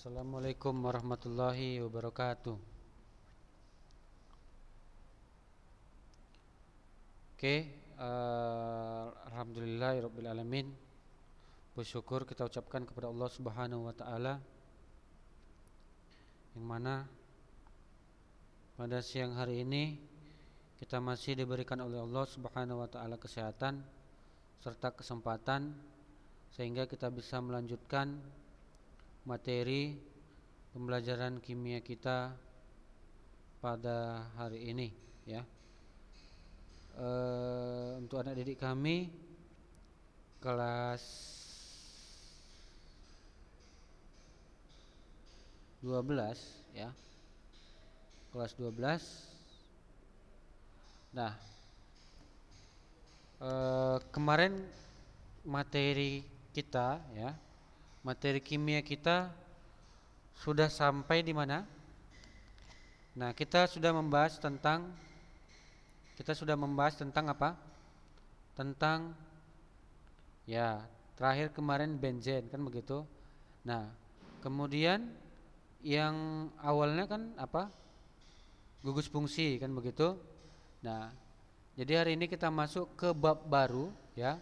Assalamualaikum warahmatullahi wabarakatuh Oke okay, uh, eh, ya alamin. Bersyukur kita ucapkan kepada Allah subhanahu wa ta'ala Yang mana Pada siang hari ini Kita masih diberikan oleh Allah subhanahu wa ta'ala kesehatan Serta kesempatan Sehingga kita bisa melanjutkan materi pembelajaran kimia kita pada hari ini ya e, untuk anak didik kami kelas 12 ya kelas 12 nah e, kemarin materi kita ya materi kimia kita sudah sampai di mana? Nah, kita sudah membahas tentang kita sudah membahas tentang apa? Tentang ya, terakhir kemarin benzen kan begitu. Nah, kemudian yang awalnya kan apa? Gugus fungsi kan begitu. Nah, jadi hari ini kita masuk ke bab baru ya.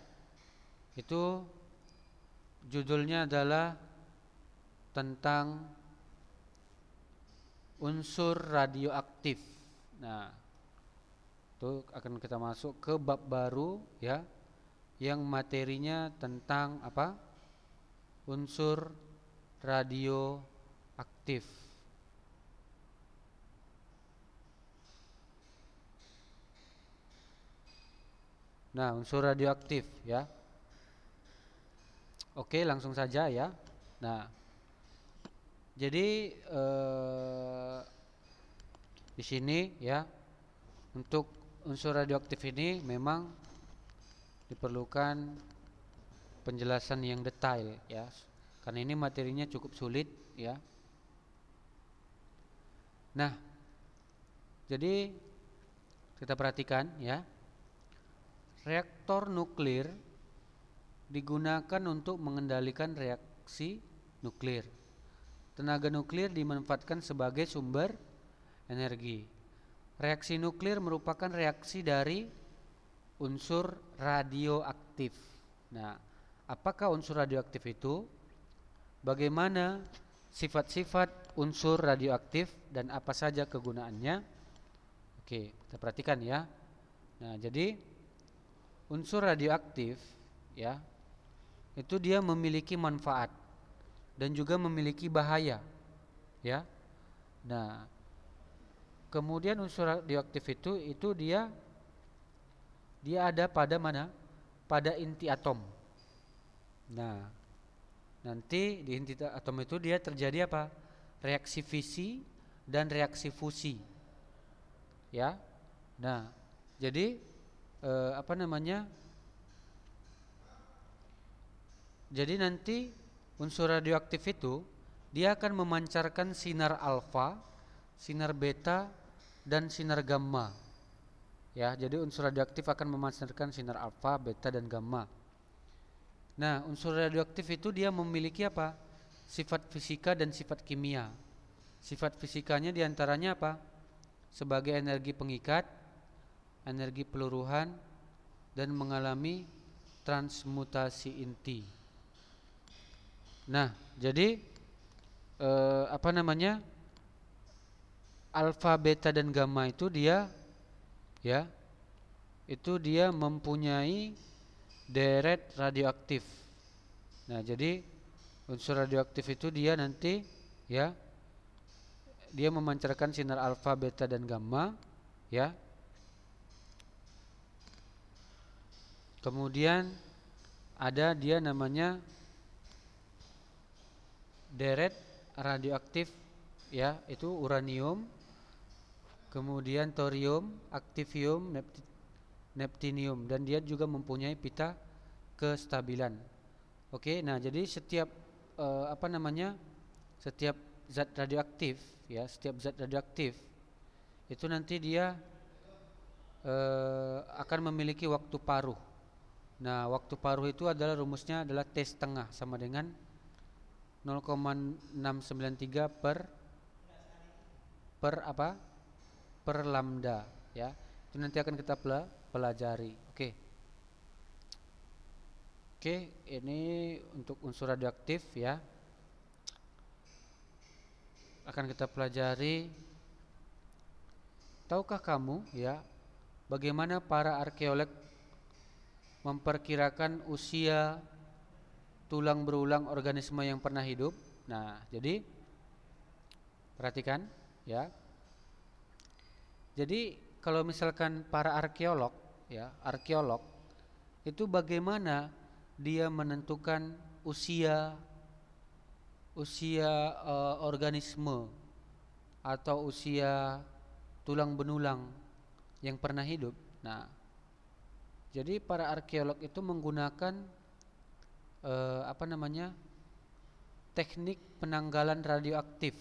Itu Judulnya adalah tentang unsur radioaktif. Nah, itu akan kita masuk ke bab baru ya yang materinya tentang apa? unsur radioaktif. Nah, unsur radioaktif ya. Oke, langsung saja ya. Nah, jadi eh, di sini ya untuk unsur radioaktif ini memang diperlukan penjelasan yang detail ya, karena ini materinya cukup sulit ya. Nah, jadi kita perhatikan ya, reaktor nuklir digunakan untuk mengendalikan reaksi nuklir. Tenaga nuklir dimanfaatkan sebagai sumber energi. Reaksi nuklir merupakan reaksi dari unsur radioaktif. Nah, apakah unsur radioaktif itu? Bagaimana sifat-sifat unsur radioaktif dan apa saja kegunaannya? Oke, kita perhatikan ya. Nah, jadi unsur radioaktif ya itu dia memiliki manfaat dan juga memiliki bahaya ya nah kemudian unsur radioaktif itu itu dia dia ada pada mana pada inti atom nah nanti di inti atom itu dia terjadi apa reaksi fisi dan reaksi fusi ya nah jadi eh, apa namanya jadi nanti unsur radioaktif itu dia akan memancarkan sinar alfa, sinar beta dan sinar gamma. Ya, jadi unsur radioaktif akan memancarkan sinar alfa, beta dan gamma. Nah, unsur radioaktif itu dia memiliki apa? Sifat fisika dan sifat kimia. Sifat fisikanya diantaranya apa? Sebagai energi pengikat, energi peluruhan, dan mengalami transmutasi inti. Nah, jadi eh, apa namanya? Alfa, beta dan gamma itu dia ya. Itu dia mempunyai deret radioaktif. Nah, jadi unsur radioaktif itu dia nanti ya dia memancarkan sinar alfa, beta dan gamma ya. Kemudian ada dia namanya deret radioaktif ya itu uranium kemudian thorium aktivium nepti, neptinium dan dia juga mempunyai pita kestabilan oke nah jadi setiap uh, apa namanya setiap zat radioaktif ya setiap zat radioaktif itu nanti dia uh, akan memiliki waktu paruh nah waktu paruh itu adalah rumusnya adalah T setengah sama dengan 0,693 per per apa? per lambda ya. Itu nanti akan kita pelajari. Oke. Oke, ini untuk unsur radioaktif ya. Akan kita pelajari Tahukah kamu ya bagaimana para arkeolog memperkirakan usia tulang berulang organisme yang pernah hidup. Nah, jadi perhatikan ya. Jadi kalau misalkan para arkeolog ya, arkeolog itu bagaimana dia menentukan usia usia uh, organisme atau usia tulang benulang yang pernah hidup. Nah, jadi para arkeolog itu menggunakan eh, apa namanya teknik penanggalan radioaktif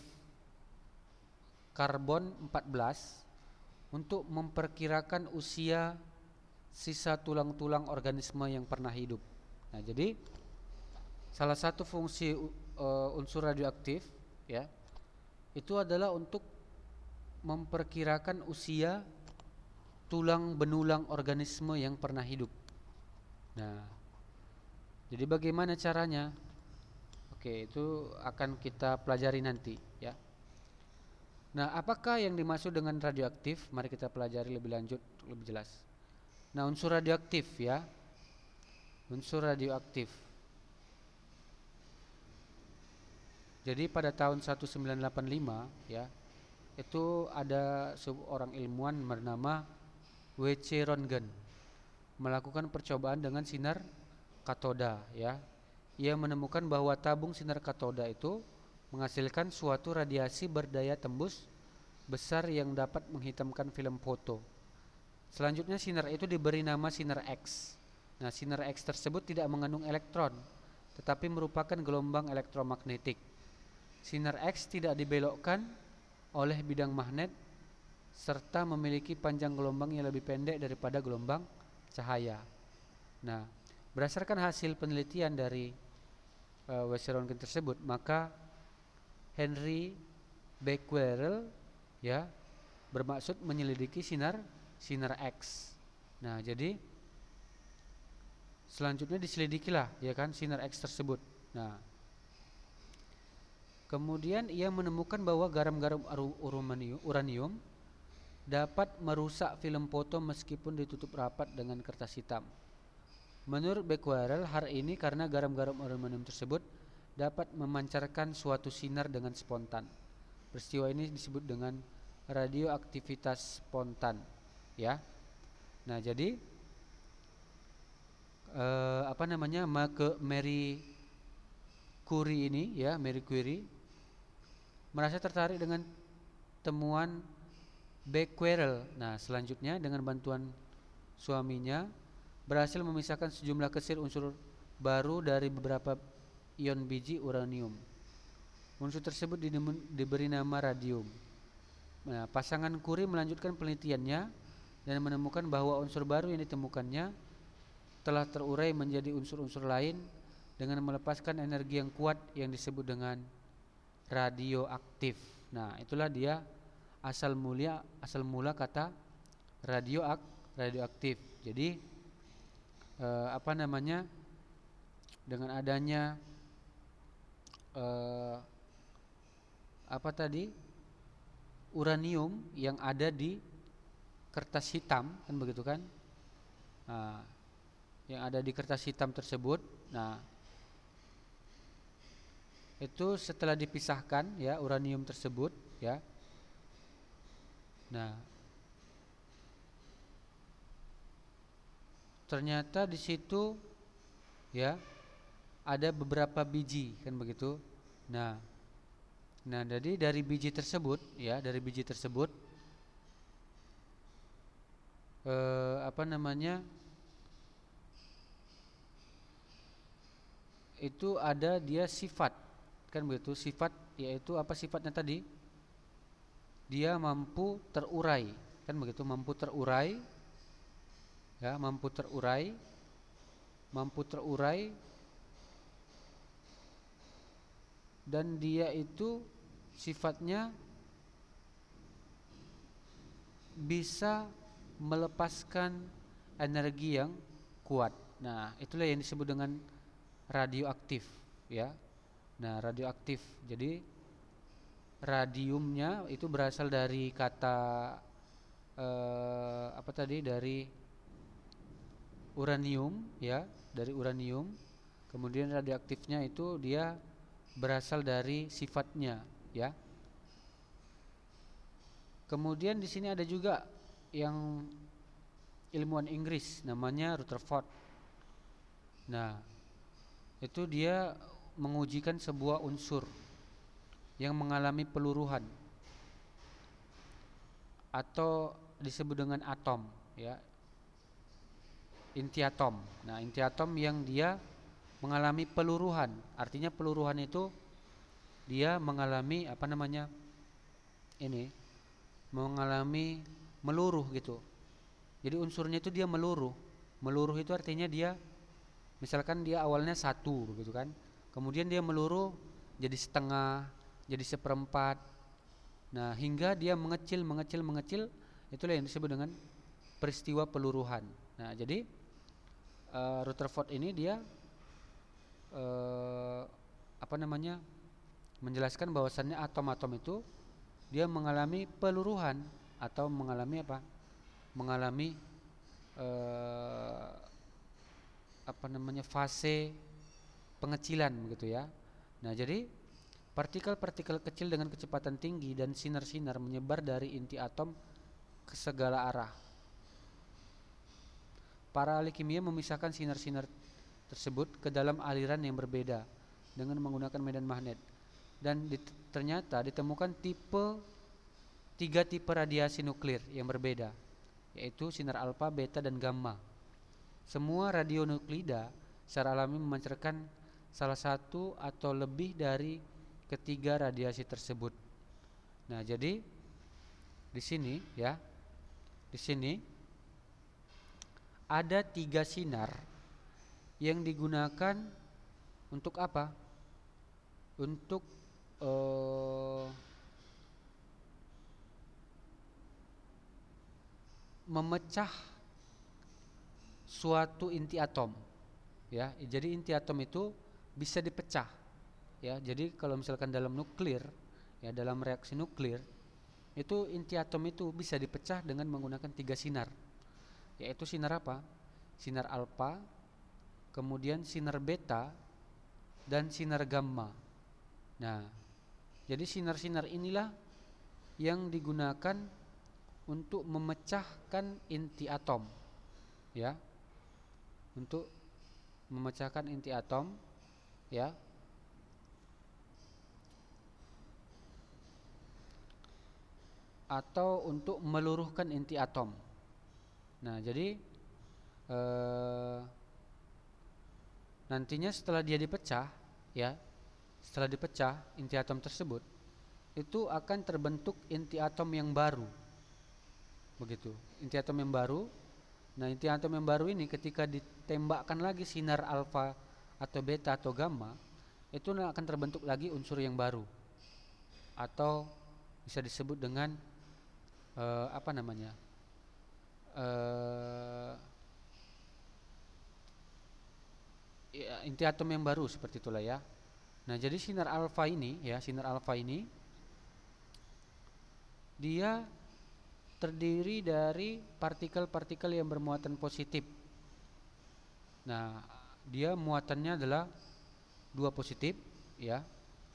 karbon 14 untuk memperkirakan usia sisa tulang-tulang organisme yang pernah hidup. Nah, jadi salah satu fungsi uh, unsur radioaktif ya itu adalah untuk memperkirakan usia tulang benulang organisme yang pernah hidup. Nah, jadi bagaimana caranya? Oke, itu akan kita pelajari nanti ya. Nah, apakah yang dimaksud dengan radioaktif? Mari kita pelajari lebih lanjut, lebih jelas. Nah, unsur radioaktif ya. Unsur radioaktif. Jadi pada tahun 1985 ya, itu ada seorang ilmuwan bernama W.C. Röntgen melakukan percobaan dengan sinar katoda ya. Ia menemukan bahwa tabung sinar katoda itu menghasilkan suatu radiasi berdaya tembus besar yang dapat menghitamkan film foto. Selanjutnya sinar itu diberi nama sinar X. Nah, sinar X tersebut tidak mengandung elektron, tetapi merupakan gelombang elektromagnetik. Sinar X tidak dibelokkan oleh bidang magnet serta memiliki panjang gelombang yang lebih pendek daripada gelombang cahaya. Nah, Berdasarkan hasil penelitian dari uh, tersebut, maka Henry Becquerel ya bermaksud menyelidiki sinar sinar X. Nah, jadi selanjutnya diselidikilah ya kan sinar X tersebut. Nah, kemudian ia menemukan bahwa garam-garam uranium dapat merusak film foto meskipun ditutup rapat dengan kertas hitam. Menurut Becquerel, hal ini karena garam-garam aluminium tersebut dapat memancarkan suatu sinar dengan spontan. Peristiwa ini disebut dengan radioaktivitas spontan, ya. Nah, jadi eh, apa namanya? Maka Mary Curie ini ya, Mary Curie merasa tertarik dengan temuan Becquerel. Nah, selanjutnya dengan bantuan suaminya berhasil memisahkan sejumlah kesir unsur baru dari beberapa ion biji uranium. Unsur tersebut diberi nama radium. Nah, pasangan kuri melanjutkan penelitiannya dan menemukan bahwa unsur baru yang ditemukannya telah terurai menjadi unsur-unsur lain dengan melepaskan energi yang kuat yang disebut dengan radioaktif. Nah, itulah dia asal mulia asal mula kata radioak radioaktif. Jadi eh, apa namanya dengan adanya eh, apa tadi uranium yang ada di kertas hitam kan begitu kan nah, yang ada di kertas hitam tersebut nah itu setelah dipisahkan ya uranium tersebut ya nah ternyata di situ ya ada beberapa biji kan begitu. Nah, nah jadi dari biji tersebut ya dari biji tersebut eh, apa namanya itu ada dia sifat kan begitu sifat yaitu apa sifatnya tadi dia mampu terurai kan begitu mampu terurai ya, mampu terurai mampu terurai dan dia itu sifatnya bisa melepaskan energi yang kuat. Nah, itulah yang disebut dengan radioaktif, ya. Nah, radioaktif. Jadi radiumnya itu berasal dari kata eh, apa tadi dari uranium ya dari uranium kemudian radioaktifnya itu dia berasal dari sifatnya ya kemudian di sini ada juga yang ilmuwan Inggris namanya Rutherford nah itu dia mengujikan sebuah unsur yang mengalami peluruhan atau disebut dengan atom ya intiatom. Nah, intiatom yang dia mengalami peluruhan. Artinya peluruhan itu dia mengalami apa namanya? ini mengalami meluruh gitu. Jadi unsurnya itu dia meluruh. Meluruh itu artinya dia misalkan dia awalnya satu begitu kan. Kemudian dia meluruh jadi setengah, jadi seperempat. Nah, hingga dia mengecil, mengecil, mengecil, itulah yang disebut dengan peristiwa peluruhan. Nah, jadi uh, eh, Rutherford ini dia uh, apa namanya menjelaskan bahwasannya atom-atom itu dia mengalami peluruhan atau mengalami apa mengalami uh, apa namanya fase pengecilan begitu ya nah jadi partikel-partikel kecil dengan kecepatan tinggi dan sinar-sinar menyebar dari inti atom ke segala arah Para ahli kimia memisahkan sinar-sinar tersebut ke dalam aliran yang berbeda dengan menggunakan medan magnet. Dan dit ternyata ditemukan tipe tiga tipe radiasi nuklir yang berbeda, yaitu sinar alfa, beta, dan gamma. Semua radionuklida secara alami memancarkan salah satu atau lebih dari ketiga radiasi tersebut. Nah, jadi di sini ya, di sini ada tiga sinar yang digunakan untuk apa? Untuk uh, memecah suatu inti atom. Ya, jadi inti atom itu bisa dipecah. Ya, jadi kalau misalkan dalam nuklir, ya dalam reaksi nuklir itu inti atom itu bisa dipecah dengan menggunakan tiga sinar yaitu sinar apa? Sinar alfa, kemudian sinar beta dan sinar gamma. Nah, jadi sinar-sinar inilah yang digunakan untuk memecahkan inti atom. Ya. Untuk memecahkan inti atom, ya. Atau untuk meluruhkan inti atom. Nah, jadi eh, nantinya setelah dia dipecah, ya, setelah dipecah inti atom tersebut, itu akan terbentuk inti atom yang baru. Begitu, inti atom yang baru. Nah, inti atom yang baru ini ketika ditembakkan lagi sinar alfa atau beta atau gamma, itu akan terbentuk lagi unsur yang baru atau bisa disebut dengan eh, apa namanya Eh, ya, inti atom yang baru seperti itulah ya. Nah, jadi sinar alfa ini ya, sinar alfa ini dia terdiri dari partikel-partikel yang bermuatan positif. Nah, dia muatannya adalah dua positif ya.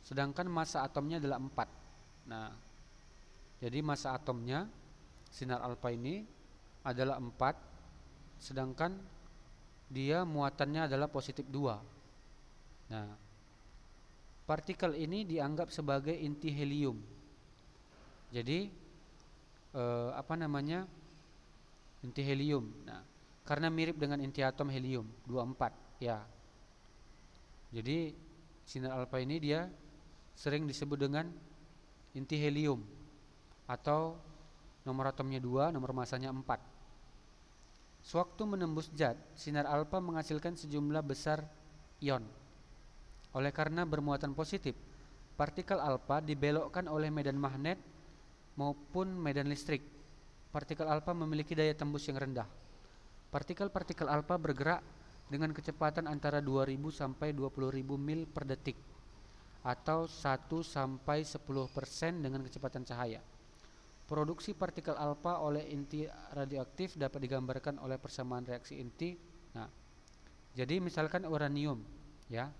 Sedangkan massa atomnya adalah empat. Nah, jadi massa atomnya sinar alfa ini adalah 4 sedangkan dia muatannya adalah positif 2 nah partikel ini dianggap sebagai inti helium jadi eh, apa namanya inti helium nah karena mirip dengan inti atom helium 24 ya jadi sinar alfa ini dia sering disebut dengan inti helium atau nomor atomnya 2 nomor masanya 4 Sewaktu menembus zat, sinar alfa menghasilkan sejumlah besar ion. Oleh karena bermuatan positif, partikel alfa dibelokkan oleh medan magnet maupun medan listrik. Partikel alfa memiliki daya tembus yang rendah. Partikel-partikel alfa bergerak dengan kecepatan antara 2000 sampai 20000 mil per detik atau 1 sampai 10% dengan kecepatan cahaya. Produksi partikel alfa oleh inti radioaktif dapat digambarkan oleh persamaan reaksi inti. Nah, jadi misalkan uranium, ya,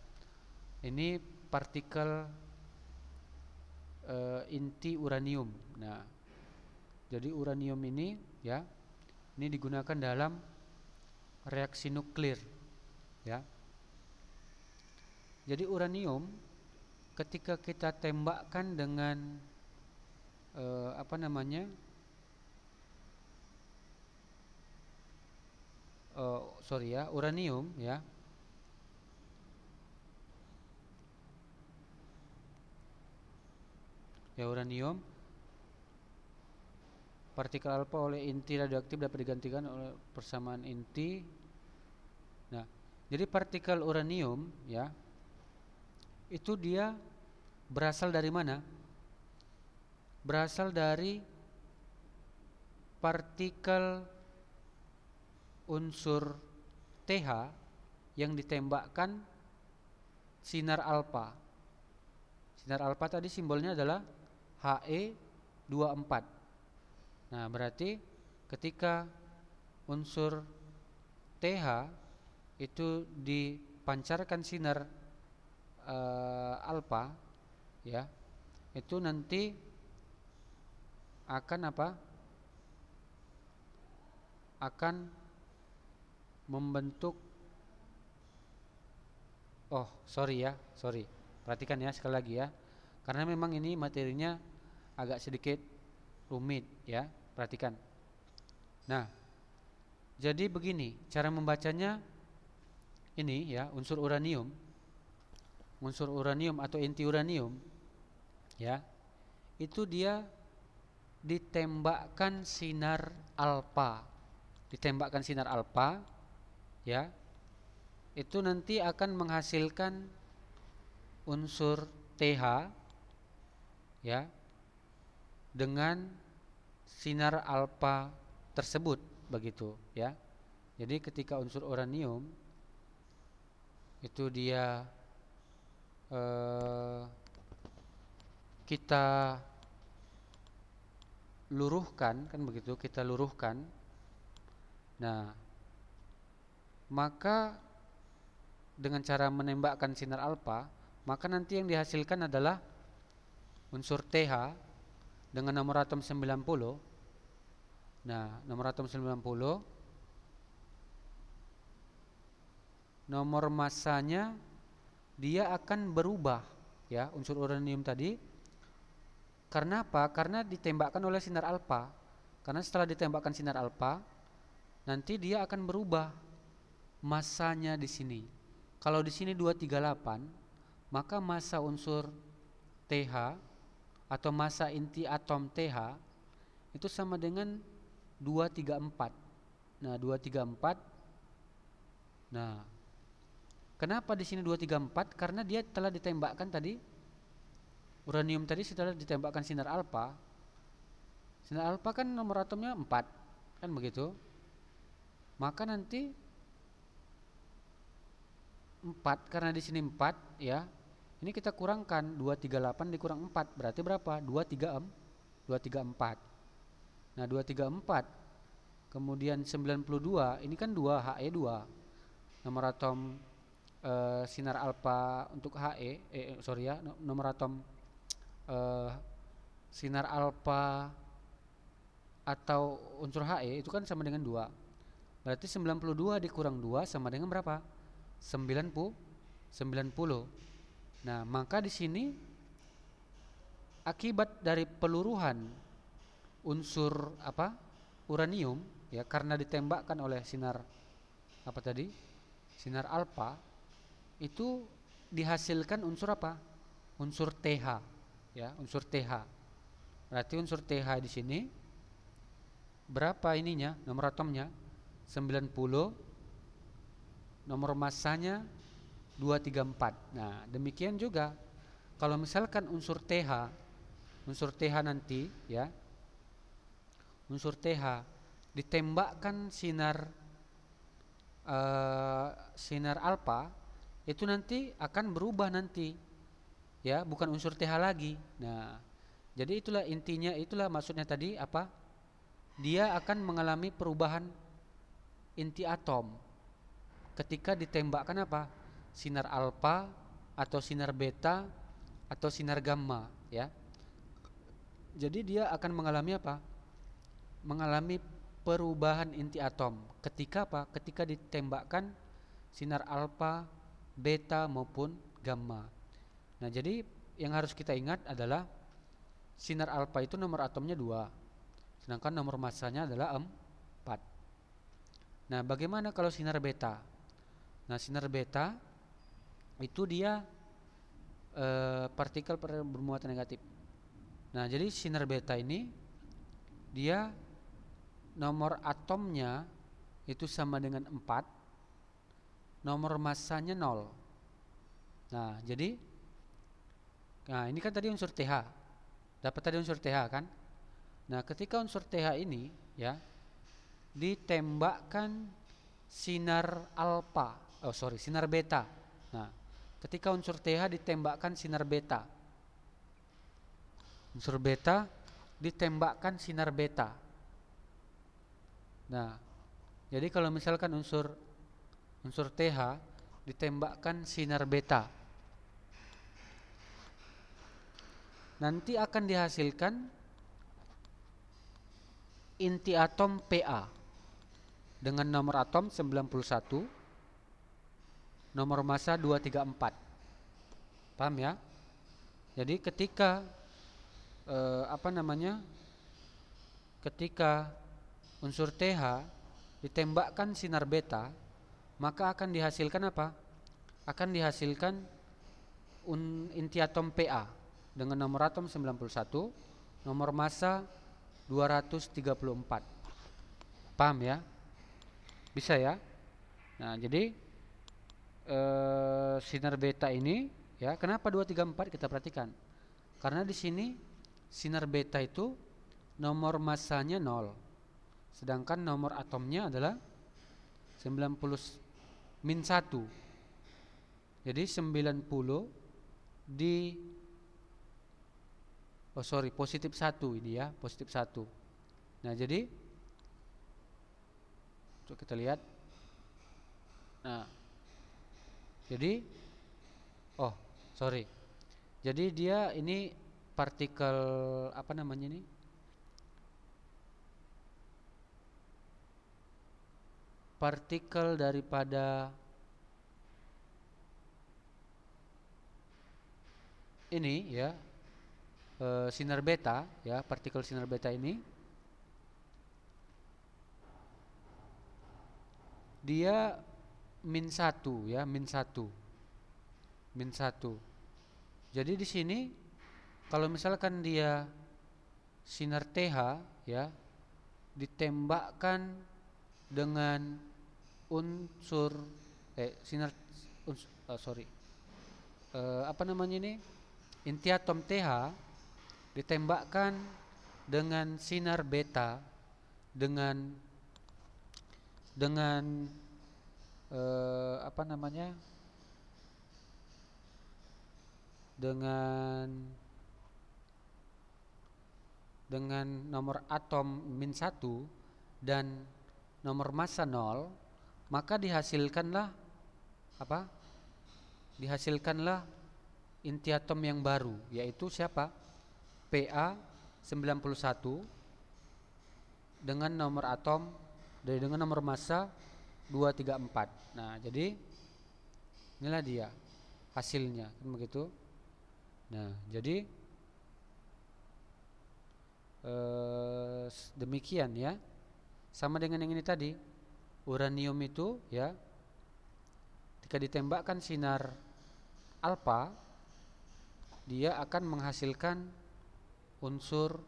ini partikel e, inti uranium. Nah, jadi uranium ini, ya, ini digunakan dalam reaksi nuklir, ya. Jadi uranium ketika kita tembakkan dengan uh, apa namanya uh, sorry ya uranium ya ya uranium partikel alfa oleh inti radioaktif dapat digantikan oleh persamaan inti nah jadi partikel uranium ya itu dia berasal dari mana berasal dari partikel unsur TH yang ditembakkan sinar alfa. Sinar alfa tadi simbolnya adalah HE24. Nah, berarti ketika unsur TH itu dipancarkan sinar e, eh, alfa ya, itu nanti akan apa? akan membentuk Oh, sorry ya, sorry. Perhatikan ya sekali lagi ya. Karena memang ini materinya agak sedikit rumit ya. Perhatikan. Nah, jadi begini, cara membacanya ini ya, unsur uranium. Unsur uranium atau inti uranium ya. Itu dia ditembakkan sinar alfa. Ditembakkan sinar alfa ya. Itu nanti akan menghasilkan unsur TH ya dengan sinar alfa tersebut begitu ya. Jadi ketika unsur uranium itu dia eh, kita luruhkan kan begitu kita luruhkan nah maka dengan cara menembakkan sinar alfa maka nanti yang dihasilkan adalah unsur TH dengan nomor atom 90 nah nomor atom 90 nomor masanya dia akan berubah ya unsur uranium tadi karena apa? Karena ditembakkan oleh sinar alfa. Karena setelah ditembakkan sinar alfa, nanti dia akan berubah masanya di sini. Kalau di sini 238, maka masa unsur TH atau masa inti atom TH itu sama dengan 234. Nah, 234 Nah, kenapa di sini 234? Karena dia telah ditembakkan tadi uranium tadi setelah ditembakkan sinar alfa sinar alfa kan nomor atomnya 4 kan begitu maka nanti 4 karena di sini 4 ya ini kita kurangkan 238 dikurang 4 berarti berapa 236 234 nah 234 kemudian 92 ini kan 2 HE2 nomor atom eh, e, sinar alfa untuk HE eh, sorry ya nomor atom uh, sinar alfa atau unsur HE itu kan sama dengan 2 berarti 92 dikurang 2 sama dengan berapa 90 90 nah maka di sini akibat dari peluruhan unsur apa uranium ya karena ditembakkan oleh sinar apa tadi sinar alfa itu dihasilkan unsur apa unsur TH ya unsur TH berarti unsur TH di sini berapa ininya nomor atomnya 90 nomor massanya 234 nah demikian juga kalau misalkan unsur TH unsur TH nanti ya unsur TH ditembakkan sinar uh, sinar alfa itu nanti akan berubah nanti ya bukan unsur TH lagi nah jadi itulah intinya itulah maksudnya tadi apa dia akan mengalami perubahan inti atom ketika ditembakkan apa sinar alfa atau sinar beta atau sinar gamma ya jadi dia akan mengalami apa mengalami perubahan inti atom ketika apa ketika ditembakkan sinar alfa beta maupun gamma Nah jadi yang harus kita ingat adalah sinar alfa itu nomor atomnya dua, sedangkan nomor masanya adalah empat. Nah bagaimana kalau sinar beta? Nah sinar beta itu dia e, partikel bermuatan negatif. Nah jadi sinar beta ini dia nomor atomnya itu sama dengan empat, nomor masanya nol. nah jadi Nah, ini kan tadi unsur TH. Dapat tadi unsur TH kan? Nah, ketika unsur TH ini ya ditembakkan sinar alfa, oh sorry, sinar beta. Nah, ketika unsur TH ditembakkan sinar beta. Unsur beta ditembakkan sinar beta. Nah, jadi kalau misalkan unsur unsur TH ditembakkan sinar beta nanti akan dihasilkan inti atom PA dengan nomor atom 91 nomor massa 234 paham ya jadi ketika eh, apa namanya ketika unsur TH ditembakkan sinar beta maka akan dihasilkan apa akan dihasilkan un, inti atom PA dengan nomor atom 91, nomor massa 234. Paham ya? Bisa ya? Nah, jadi eh, sinar beta ini ya, kenapa 234 kita perhatikan? Karena di sini sinar beta itu nomor massanya 0. Sedangkan nomor atomnya adalah 90 min 1. Jadi 90 di oh sorry positif satu ini ya positif satu nah jadi untuk kita lihat nah jadi oh sorry jadi dia ini partikel apa namanya ini partikel daripada ini ya Eh, sinar beta ya partikel sinar beta ini dia min satu ya min satu min satu jadi di sini kalau misalkan dia sinar TH ya ditembakkan dengan unsur eh sinar uh, sorry uh, apa namanya ini inti atom TH ditembakkan dengan sinar beta dengan dengan eh, apa namanya dengan dengan nomor atom min 1 dan nomor massa 0 maka dihasilkanlah apa dihasilkanlah inti atom yang baru yaitu siapa PA 91 dengan nomor atom dari dengan nomor massa 234. Nah, jadi inilah dia hasilnya, kan begitu. Nah, jadi eh, demikian ya. Sama dengan yang ini tadi, uranium itu ya ketika ditembakkan sinar alfa dia akan menghasilkan unsur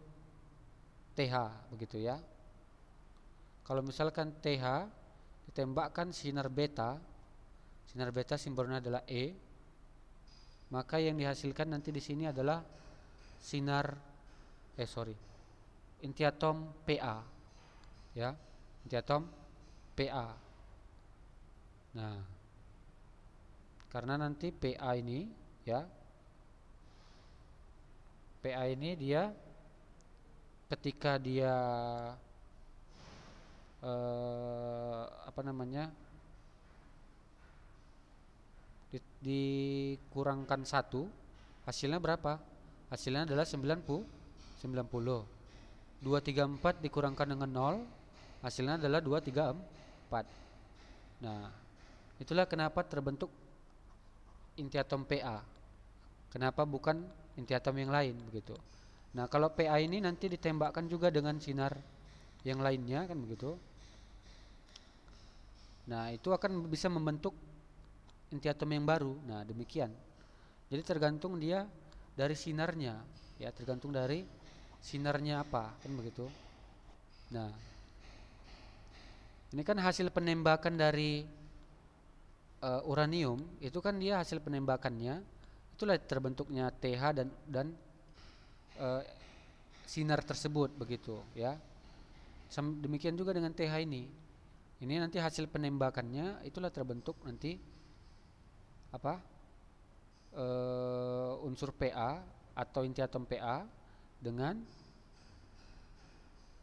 TH begitu ya. Kalau misalkan TH ditembakkan sinar beta, sinar beta simbolnya adalah E, maka yang dihasilkan nanti di sini adalah sinar eh sorry inti atom PA ya inti atom PA nah karena nanti PA ini ya PA ini dia ketika dia eh, apa namanya di, dikurangkan satu hasilnya berapa hasilnya adalah 90 90 234 dikurangkan dengan 0 hasilnya adalah 234 nah itulah kenapa terbentuk inti atom PA kenapa bukan inti atom yang lain begitu. Nah, kalau PA ini nanti ditembakkan juga dengan sinar yang lainnya kan begitu. Nah, itu akan bisa membentuk inti atom yang baru. Nah, demikian. Jadi tergantung dia dari sinarnya, ya, tergantung dari sinarnya apa, kan begitu. Nah, ini kan hasil penembakan dari uh, uranium, itu kan dia hasil penembakannya itulah terbentuknya TH dan dan uh, sinar tersebut begitu ya Sem demikian juga dengan TH ini ini nanti hasil penembakannya itulah terbentuk nanti apa uh, unsur PA atau inti atom PA dengan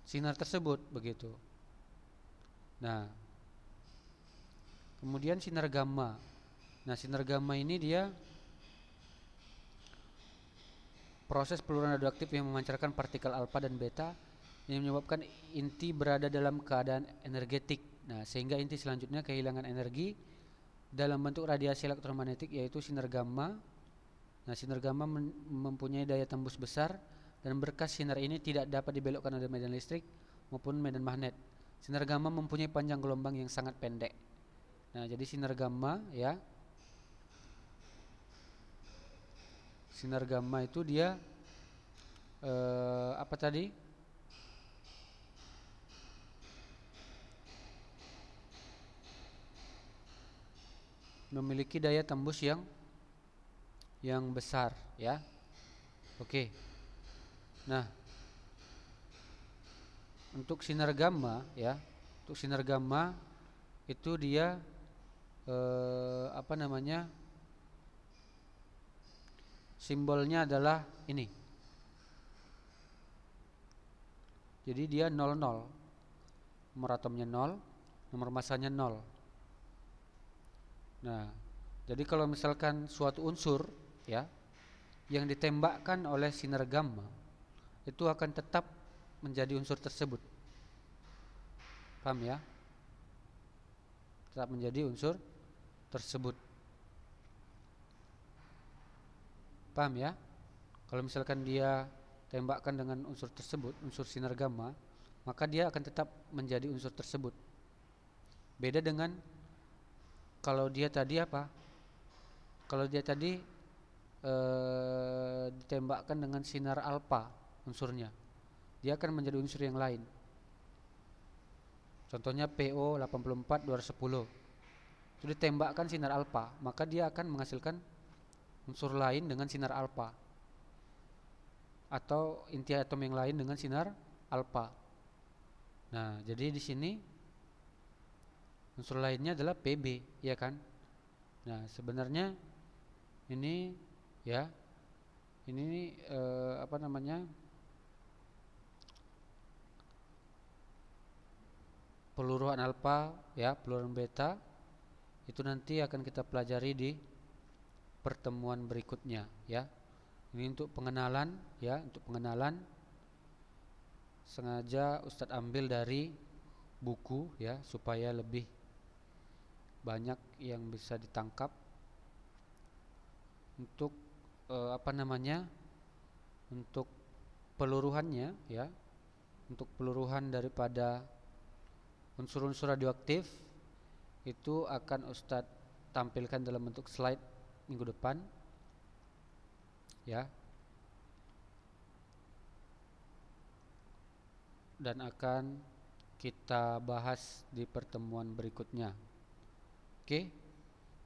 sinar tersebut begitu nah kemudian sinar gamma nah sinar gamma ini dia Proses peluruhan radioaktif yang memancarkan partikel alfa dan beta yang menyebabkan inti berada dalam keadaan energetik. Nah, sehingga inti selanjutnya kehilangan energi dalam bentuk radiasi elektromagnetik yaitu sinar gamma. Nah, sinar gamma mempunyai daya tembus besar dan berkas sinar ini tidak dapat dibelokkan oleh medan listrik maupun medan magnet. Sinar gamma mempunyai panjang gelombang yang sangat pendek. Nah, jadi sinar gamma ya sinar gamma itu dia eh, apa tadi memiliki daya tembus yang yang besar ya oke nah untuk sinar gamma ya untuk sinar gamma itu dia eh, apa namanya Simbolnya adalah ini. Jadi dia 00. Nomor atomnya 0, nomor masanya 0. Nah, jadi kalau misalkan suatu unsur ya yang ditembakkan oleh sinar gamma itu akan tetap menjadi unsur tersebut. Paham ya? Tetap menjadi unsur tersebut. Paham ya? Kalau misalkan dia tembakkan dengan unsur tersebut, unsur sinar gamma, maka dia akan tetap menjadi unsur tersebut. Beda dengan kalau dia tadi apa? Kalau dia tadi ee, eh, ditembakkan dengan sinar alfa unsurnya, dia akan menjadi unsur yang lain. Contohnya PO 84 210. Itu ditembakkan sinar alfa, maka dia akan menghasilkan unsur lain dengan sinar alfa atau inti atom yang lain dengan sinar alfa. Nah, jadi di sini unsur lainnya adalah Pb, ya kan? Nah, sebenarnya ini ya ini eh, apa namanya? peluruhan alfa ya, peluruhan beta itu nanti akan kita pelajari di pertemuan berikutnya ya. Ini untuk pengenalan ya, untuk pengenalan sengaja Ustadz ambil dari buku ya supaya lebih banyak yang bisa ditangkap untuk e, apa namanya untuk peluruhannya ya untuk peluruhan daripada unsur-unsur radioaktif itu akan Ustadz tampilkan dalam bentuk slide minggu depan ya dan akan kita bahas di pertemuan berikutnya oke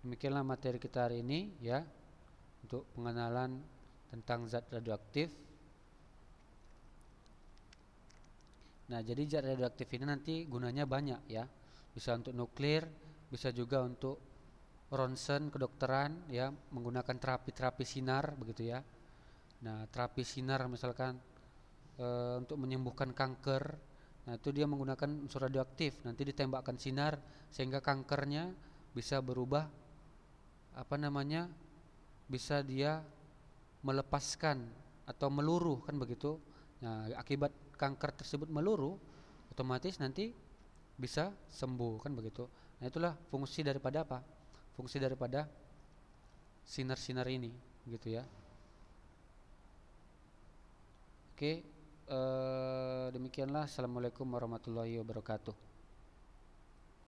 demikianlah materi kita hari ini ya untuk pengenalan tentang zat radioaktif nah jadi zat radioaktif ini nanti gunanya banyak ya bisa untuk nuklir bisa juga untuk ronsen kedokteran ya menggunakan terapi-terapi sinar begitu ya nah terapi sinar misalkan e, untuk menyembuhkan kanker nah itu dia menggunakan unsur radioaktif nanti ditembakkan sinar sehingga kankernya bisa berubah apa namanya bisa dia melepaskan atau meluruh kan begitu nah akibat kanker tersebut meluruh otomatis nanti bisa sembuh kan begitu nah itulah fungsi daripada apa fungsi daripada sinar-sinar ini gitu ya oke eh, demikianlah assalamualaikum warahmatullahi wabarakatuh